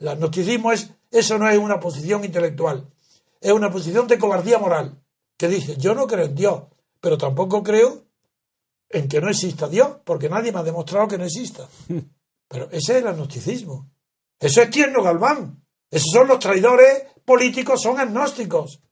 El agnosticismo es, eso no es una posición intelectual, es una posición de cobardía moral, que dice, yo no creo en Dios, pero tampoco creo en que no exista Dios, porque nadie me ha demostrado que no exista. Pero ese es el agnosticismo. Eso es tierno Galván. Esos son los traidores políticos, son agnósticos.